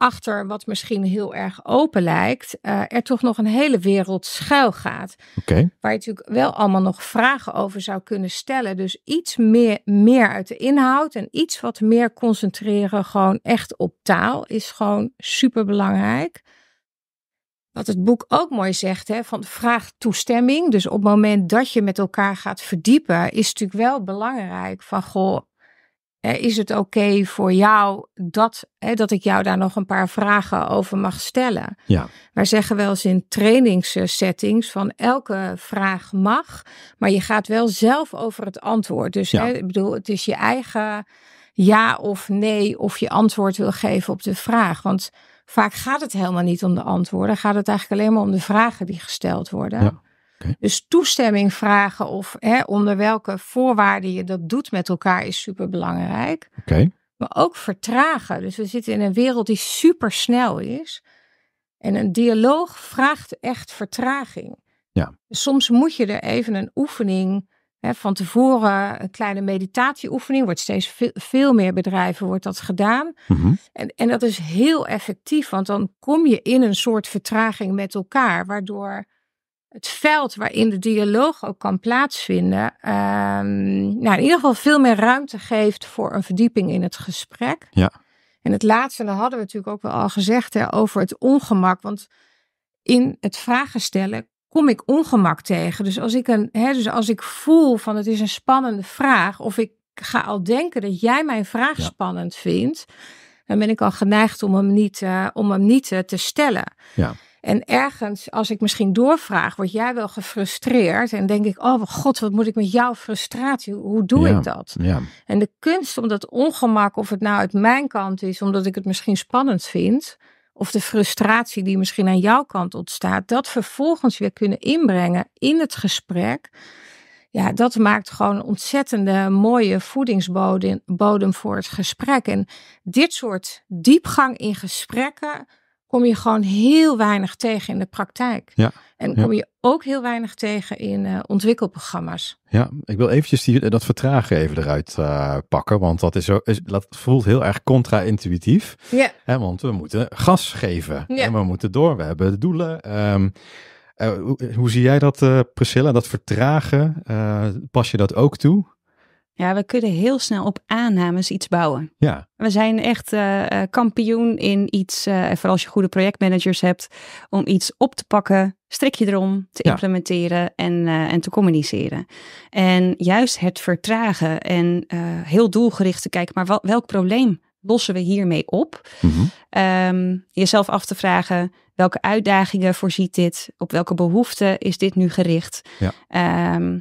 achter wat misschien heel erg open lijkt, eh, er toch nog een hele wereld schuil gaat. Waar je natuurlijk wel allemaal nog vragen over zou kunnen stellen. Dus iets meer, meer uit de inhoud en iets wat meer concentreren gewoon echt op taal is gewoon superbelangrijk. Wat het boek ook mooi zegt, hè, van vraag toestemming. Dus op het moment dat je met elkaar gaat verdiepen, is natuurlijk wel belangrijk van goh, is het oké voor jou dat, dat ik jou daar nog een paar vragen over mag stellen? Ja. Wij zeggen wel eens in trainingssettings van elke vraag mag, maar je gaat wel zelf over het antwoord. Dus ik bedoel, het is je eigen ja of nee of je antwoord wil geven op de vraag. Want vaak gaat het helemaal niet om de antwoorden, gaat het eigenlijk alleen maar om de vragen die gesteld worden. Ja. Dus toestemming vragen of hè, onder welke voorwaarden je dat doet met elkaar is superbelangrijk. Oké. Maar ook vertragen. Dus we zitten in een wereld die supersnel is. En een dialoog vraagt echt vertraging. Ja. Dus soms moet je er even een oefening hè, van tevoren, een kleine meditatieoefening, wordt steeds veel, meer bedrijven wordt dat gedaan. Mhm. en, en dat is heel effectief, want dan kom je in een soort vertraging met elkaar, waardoor het veld waarin de dialoog ook kan plaatsvinden, ehm, nou, in ieder geval veel meer ruimte geeft voor een verdieping in het gesprek. Ja. En het laatste, dat hadden we natuurlijk ook wel al gezegd hè, over het ongemak. Want in het vragen stellen kom ik ongemak tegen. Dus als ik, een, hè, dus als ik voel van het is een spannende vraag, of ik ga al denken dat jij mijn vraag spannend vindt, dan ben ik al geneigd om hem niet, eh, om hem niet eh, te stellen. Ja. En ergens, als ik misschien doorvraag, word jij wel gefrustreerd. En denk ik, oh god, wat moet ik met jouw frustratie? Hoe doe ik dat? Ja. En de kunst om dat ongemak, of het nou uit mijn kant is, omdat ik het misschien spannend vind. Of de frustratie die misschien aan jouw kant ontstaat. Dat vervolgens weer kunnen inbrengen in het gesprek. Ja, dat maakt gewoon een ontzettende mooie voedingsbodem voor het gesprek. En dit soort diepgang in gesprekken kom je gewoon heel weinig tegen in de praktijk. Ja, en kom je ook heel weinig tegen in eh, ontwikkelprogramma's. Ja, ik wil eventjes die, dat vertragen even eruit eh, pakken, want dat, is, zo, is, dat voelt heel erg contra-intuïtief. Ja. Hè, want we moeten gas geven ja. en we moeten door, we hebben de doelen. Ehm, eh, hoe, hoe, zie jij dat, Priscilla, dat vertragen? pas je dat ook toe? Ja, we kunnen heel snel op aannames iets bouwen. Ja. We zijn echt eh, eh, kampioen in iets, uh, vooral als je goede projectmanagers hebt, om iets op te pakken, strikje erom, te implementeren en, en te communiceren. En juist het vertragen en heel doelgericht te kijken, maar wel, welk probleem lossen we hiermee op? Mhm. Ehm, jezelf af te vragen, welke uitdagingen voorziet dit? Op welke behoeften is dit nu gericht? Ja. Ehm,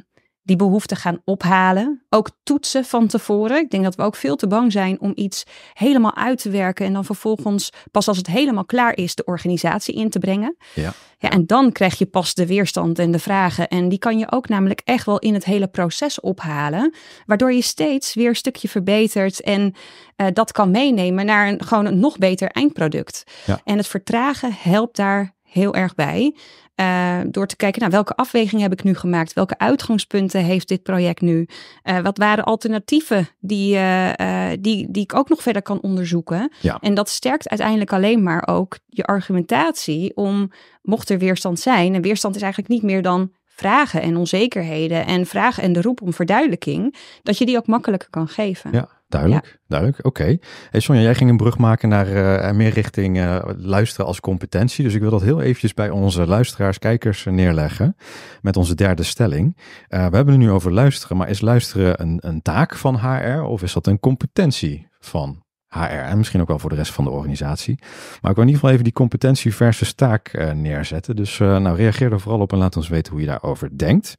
die behoefte gaan ophalen. Ook toetsen van tevoren. Ik denk dat we ook veel te bang zijn om iets helemaal uit te werken en dan vervolgens pas als het helemaal klaar is de organisatie in te brengen. Ja. Ja, en dan krijg je pas de weerstand en de vragen. En die kan je ook namelijk echt wel in het hele proces ophalen. Waardoor je steeds weer een stukje verbetert en eh, dat kan meenemen naar een, gewoon een nog beter eindproduct. Ja. En het vertragen helpt daar heel erg bij. Eh, door te kijken naar nou, welke afweging heb ik nu gemaakt? Welke uitgangspunten heeft dit project nu? Eh, wat waren alternatieven die, eh, die, die ik ook nog verder kan onderzoeken? En dat sterkt uiteindelijk alleen maar ook je argumentatie om, mocht er weerstand zijn, en weerstand is eigenlijk niet meer dan vragen en onzekerheden en vragen en de roep om verduidelijking, dat je die ook makkelijker kan geven. Ja. Duidelijk, duidelijk. Oké. Okay. Hey Sonja, jij ging een brug maken naar eh, meer richting eh, luisteren als competentie. Dus ik wil dat heel eventjes bij onze luisteraars, kijkers neerleggen met onze derde stelling. Eh, we hebben het nu over luisteren, maar is luisteren een, een taak van HR of is dat een competentie van HR? En misschien ook wel voor de rest van de organisatie. Maar ik wil in ieder geval even die competentie versus taak neerzetten. Dus nou, reageer er vooral op en laat ons weten hoe je daarover denkt.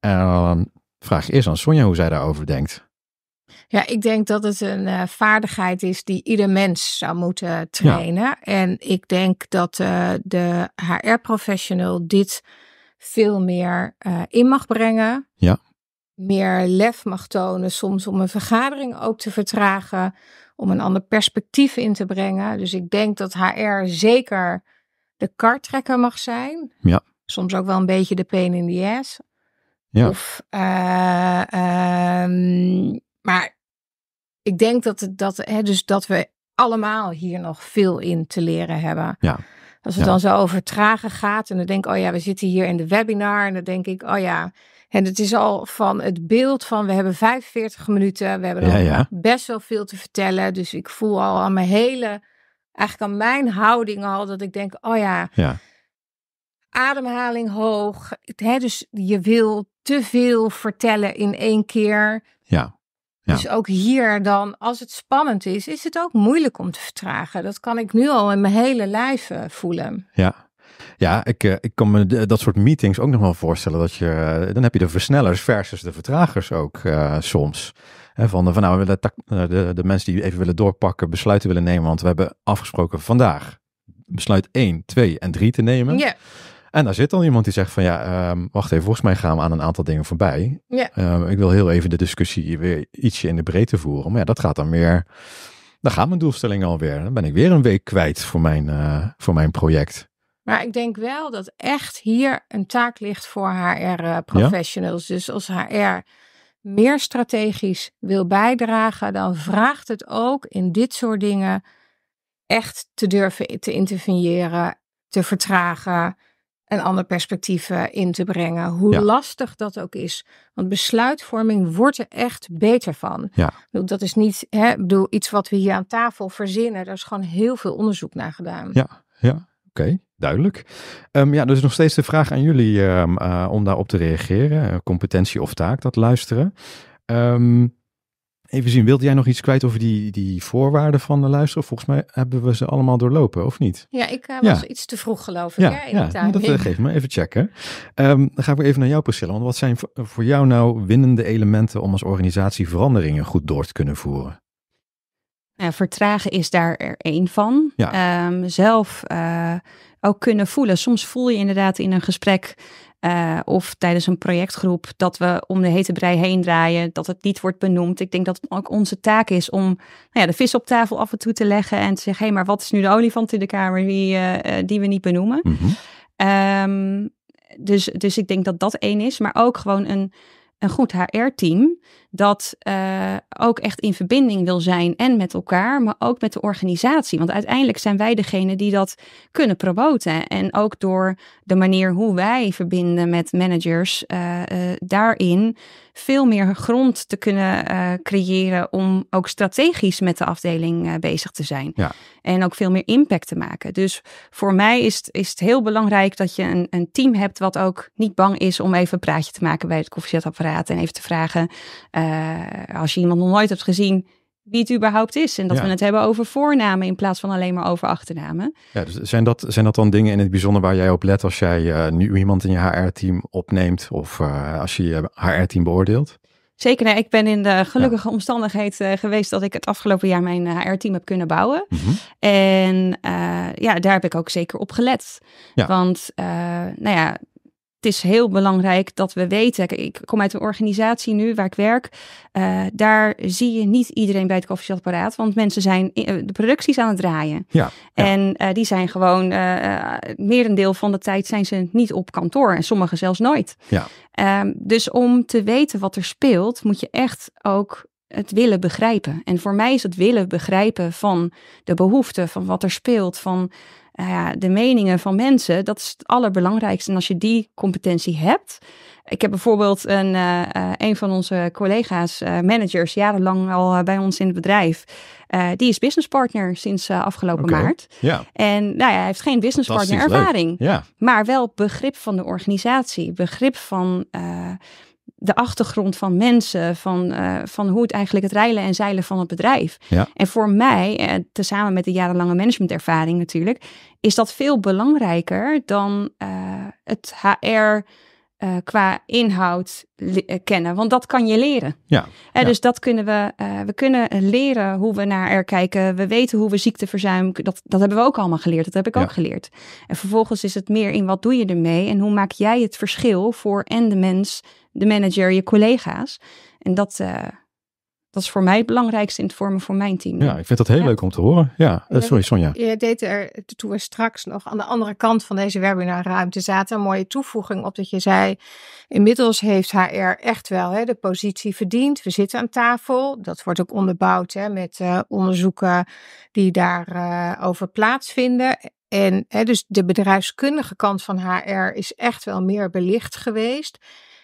Ehm, vraag eerst aan Sonja hoe zij daarover denkt. Ja, ik denk dat het een eh, vaardigheid is die ieder mens zou moeten trainen. En ik denk dat eh, de HR-professional dit veel meer eh, in mag brengen. Ja. Meer lef mag tonen, soms om een vergadering ook te vertragen, om een ander perspectief in te brengen. Dus ik denk dat HR zeker de kartrekker mag zijn. Ja. Soms ook wel een beetje de pain in the ass. Ja. Of, ehm, maar ik denk dat, het dat, hè, dus dat we allemaal hier nog veel in te leren hebben. Ja. Als het dan zo over tragen gaat en dan denk ik, oh ja, we zitten hier in de webinar en dan denk ik, oh ja, en het is al van het beeld van we hebben 45 minuten, we hebben best wel veel te vertellen, dus ik voel al aan mijn hele, eigenlijk aan mijn houding al, dat ik denk, oh ja, ademhaling hoog, hè, dus je wil te veel vertellen in één keer. Ja. Dus ook hier dan, als het spannend is, is het ook moeilijk om te vertragen. Dat kan ik nu al in mijn hele lijf eh, voelen. Ja. Ja, ik, eh, ik kan me dat soort meetings ook nog wel voorstellen. Dat je, eh, dan heb je de versnellers versus de vertragers ook soms. Hè, van, van nou, de, de, de mensen die even willen doorpakken, besluiten willen nemen. Want we hebben afgesproken vandaag besluit 1, 2 en 3 te nemen. Ja. En daar zit dan iemand die zegt van ja, ehm, wacht even, volgens mij gaan we aan een aantal dingen voorbij. Ja. Ehm, ik wil heel even de discussie weer ietsje in de breedte voeren. Maar ja, dat gaat dan weer, dan gaan mijn doelstellingen alweer. Dan ben ik weer een week kwijt voor mijn, eh, voor mijn project. Maar ik denk wel dat echt hier een taak ligt voor HR-professionals. Eh, dus als HR meer strategisch wil bijdragen, dan vraagt het ook in dit soort dingen echt te durven te interveneren, te vertragen, een ander perspectief eh, in te brengen. Hoe lastig dat ook is. Want besluitvorming wordt er echt beter van. Ja. dat is niet hè, bedoel, iets wat we hier aan tafel verzinnen. Daar is gewoon heel veel onderzoek naar gedaan. Ja, ja. oké. Duidelijk. Ehm, ja, dus nog steeds de vraag aan jullie ehm, eh, om daarop te reageren. competentie of taak, dat luisteren. Ehm, Even zien, wilde jij nog iets kwijt over die, die voorwaarden van de luister? Volgens mij hebben we ze allemaal doorlopen, of niet? Ja, ik eh, was iets te vroeg geloof ik. Ja, ja, ja nou, dat uh, me even checken. Ehm, dan gaan we even naar jou Priscilla. Want wat zijn voor jou nou winnende elementen om als organisatie veranderingen goed door te kunnen voeren? Nou, vertragen is daar er één van. Ja. Ehm, zelf eh, ook kunnen voelen. Soms voel je inderdaad in een gesprek eh, of tijdens een projectgroep dat we om de hete brei heen draaien, dat het niet wordt benoemd. Ik denk dat het ook onze taak is om nou ja, de vis op tafel af en toe te leggen en te zeggen: hé, hey, maar wat is nu de olifant in de kamer die, eh, eh, die we niet benoemen? Mhm. Ehm, dus, dus ik denk dat dat één is, maar ook gewoon een, een goed HR-team dat eh, ook echt in verbinding wil zijn en met elkaar, maar ook met de organisatie. Want uiteindelijk zijn wij degene die dat kunnen promoten. En ook door de manier hoe wij verbinden met managers, eh, eh, daarin veel meer grond te kunnen creëren om ook strategisch met de afdeling bezig te zijn. Ja. En ook veel meer impact te maken. Dus voor mij is het, is het heel belangrijk dat je een, een team hebt wat ook niet bang is om even een praatje te maken bij het koffiezetapparaat en even te vragen. Eh, als je iemand nog nooit hebt gezien, wie het überhaupt is. En dat we het hebben over voornamen in plaats van alleen maar over achternamen. Ja, dus zijn, dat, zijn dat dan dingen in het bijzonder waar jij op let als jij eh, nu iemand in je HR-team opneemt of eh, als je je HR-team beoordeelt? Zeker, nou, ik ben in de gelukkige ja. omstandigheid geweest dat ik het afgelopen jaar mijn HR-team heb kunnen bouwen. Mhm. En ja, daar heb ik ook zeker op gelet. Ja. Want nou ja, het is heel belangrijk dat we weten. Ik kom uit een organisatie nu waar ik werk. Eh, daar zie je niet iedereen bij het apparaat, Want mensen zijn eh, de producties aan het draaien. Ja, En eh, die zijn gewoon, uh, merendeel van de tijd zijn ze niet op kantoor. En sommigen zelfs nooit. Ja. Ehm, dus om te weten wat er speelt, moet je echt ook het willen begrijpen. En voor mij is het willen begrijpen van de behoeften, van wat er speelt, van nou ja, de meningen van mensen, dat is het allerbelangrijkste. En als je die competentie hebt. Ik heb bijvoorbeeld een, eh, eh, een van onze collega's, eh, managers, jarenlang al bij ons in het bedrijf. die is businesspartner sinds afgelopen maart. Ja. En nou ja, hij heeft geen businesspartner ervaring. Ja. Maar wel begrip van de organisatie, begrip van de achtergrond van mensen, van, eh, van hoe het eigenlijk het reilen en zeilen van het bedrijf. En voor mij, te eh, tezamen met de jarenlange managementervaring natuurlijk, is dat veel belangrijker dan eh, het HR uh, qua inhoud eh, kennen. Want dat kan je leren. Ja, eh, ja. Dus dat kunnen we. we kunnen leren hoe we naar er kijken. We weten hoe we ziekteverzuim. Dat, dat hebben we ook allemaal geleerd. Dat heb ik ook geleerd. En vervolgens is het meer in wat doe je ermee en hoe maak jij het verschil voor en de mens, de manager, je collega's. En dat dat is voor mij het belangrijkste in het vormen voor mijn team. Ja, ik vind dat heel leuk om te horen. Ja, eh, sorry Sonja. Je deed er, toen we straks nog aan de andere kant van deze webinarruimte zaten, een mooie toevoeging op dat je zei, inmiddels heeft HR echt wel hè, de positie verdiend. We zitten aan tafel, dat wordt ook onderbouwd hè, met eh, onderzoeken die daarover eh, over plaatsvinden. En hè, dus de bedrijfskundige kant van HR is echt wel meer belicht geweest.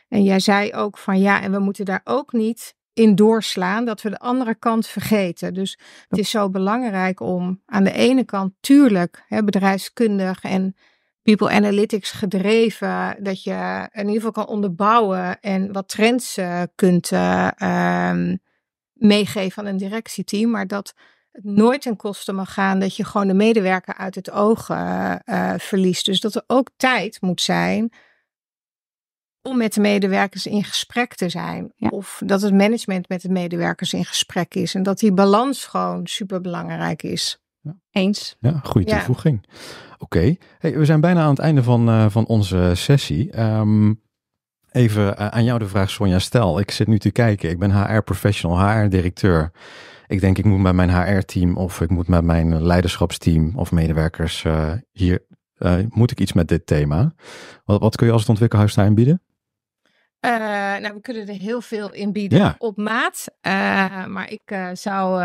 En jij zei ook van ja, en we moeten daar ook niet in doorslaan, dat we de andere kant vergeten. Dus het is zo belangrijk om aan de ene kant, tuurlijk, hè, bedrijfskundig en people analytics gedreven, dat je in ieder geval kan onderbouwen en wat trends eh, kunt eh, ehm, meegeven aan een directieteam, maar dat het nooit ten koste mag gaan dat je gewoon de medewerker uit het oog eh, verliest. Dus dat er ook tijd moet zijn om met de medewerkers in gesprek te zijn. Of dat het management met de medewerkers in gesprek is. En dat die balans gewoon super belangrijk is. Eens. Ja, goede toevoeging. Oké, hey, we zijn bijna aan het einde van, eh, van onze sessie. Ehm, even eh, aan jou de vraag, Sonja. Stel, ik zit nu te kijken. Ik ben HR-professional, HR-directeur. Ik denk, ik moet met mijn HR-team of ik moet met mijn leiderschapsteam of medewerkers eh, hier. moet ik iets met dit thema? Wat, wat kun je als het ontwikkelhuis daarin bieden? Eh, nou, we kunnen er heel veel in bieden op maat. Eh, maar ik eh, zou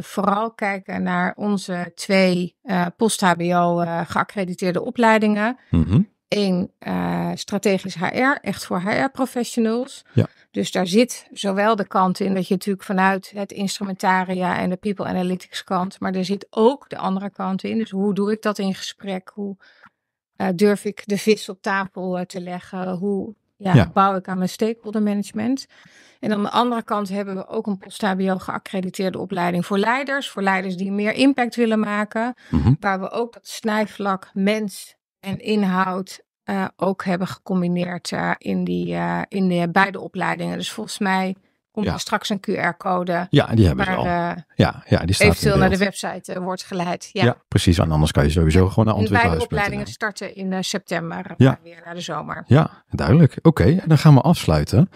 vooral kijken naar onze twee post-HBO geaccrediteerde opleidingen. Mm Eén strategisch HR, echt voor HR-professionals. Ja. Dus daar zit zowel de kant in dat je natuurlijk vanuit het instrumentaria en de people analytics kant, maar er zit ook de andere kant in. Dus hoe doe ik dat in gesprek? Hoe durf ik de vis op tafel te leggen? Hoe ja, bouw ik aan mijn stakeholder management. En aan de andere kant hebben we ook een post-HBO geaccrediteerde opleiding voor leiders. Voor leiders die meer impact willen maken. Mhm. Waar we ook dat snijvlak mens en inhoud eh, ook hebben gecombineerd eh, in, die, eh, in de beide opleidingen. Dus volgens mij komt er straks een QR-code. Ja, die hebben waar, al. Eh, ja, ja, die staat eventueel naar de website eh, wordt geleid. Ja. precies. En anders kan je sowieso gewoon naar ontwikkelen. Beide opleidingen starten in eh, september, ja. weer naar de zomer. Ja, duidelijk. Oké, dan gaan we afsluiten.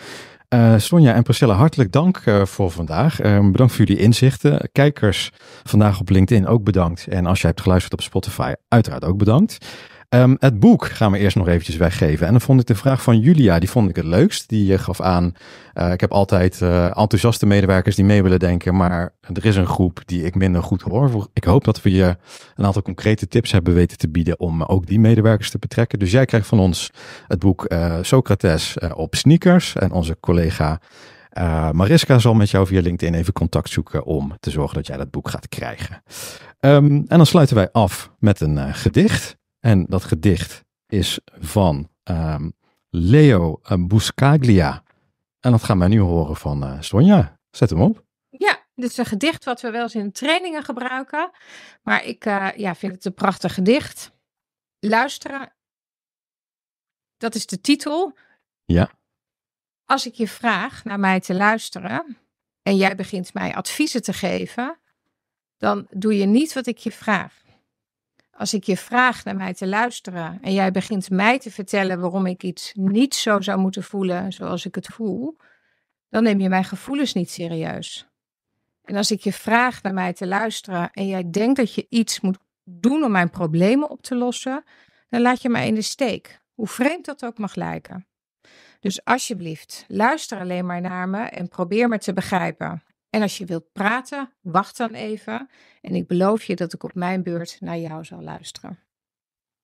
Sonja en Priscilla, hartelijk dank voor vandaag. Ehm, bedankt voor jullie inzichten. Kijkers vandaag op LinkedIn ook bedankt. En als jij hebt geluisterd op Spotify, uiteraard ook bedankt. Ehm, het boek gaan we eerst nog eventjes weggeven. En dan vond ik de vraag van Julia, die vond ik het leukst. Die gaf aan, eh, ik heb altijd eh, enthousiaste medewerkers die mee willen denken, maar er is een groep die ik minder goed hoor. Ik hoop dat we je een aantal concrete tips hebben weten te bieden om eh, ook die medewerkers te betrekken. Dus jij krijgt van ons het boek Socrates op sneakers. En onze collega Mariska zal met jou via LinkedIn even contact zoeken om te zorgen dat jij dat boek gaat krijgen. Ehm, en dan sluiten wij af met een gedicht. En dat gedicht is van ehm, Leo eh, Buscaglia. En dat gaan wij nu horen van eh, Sonja. Zet hem op. Ja, dit is een gedicht wat we wel eens in trainingen gebruiken. Maar ik eh, ja, vind het een prachtig gedicht. Luisteren. Dat is de titel. Ja. Als ik je vraag naar mij te luisteren en jij begint mij adviezen te geven, dan doe je niet wat ik je vraag als ik je vraag naar mij te luisteren en jij begint mij te vertellen waarom ik iets niet zo zou moeten voelen zoals ik het voel, dan neem je mijn gevoelens niet serieus. En als ik je vraag naar mij te luisteren en jij denkt dat je iets moet doen om mijn problemen op te lossen, dan laat je mij in de steek, hoe vreemd dat ook mag lijken. Dus alsjeblieft, luister alleen maar naar me en probeer me te begrijpen. En als je wilt praten, wacht dan even. En ik beloof je dat ik op mijn beurt naar jou zal luisteren.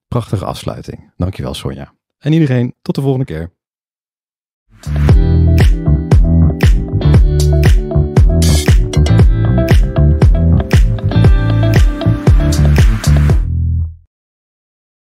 Prachtige afsluiting. Dankjewel, Sonja. En iedereen, tot de volgende keer.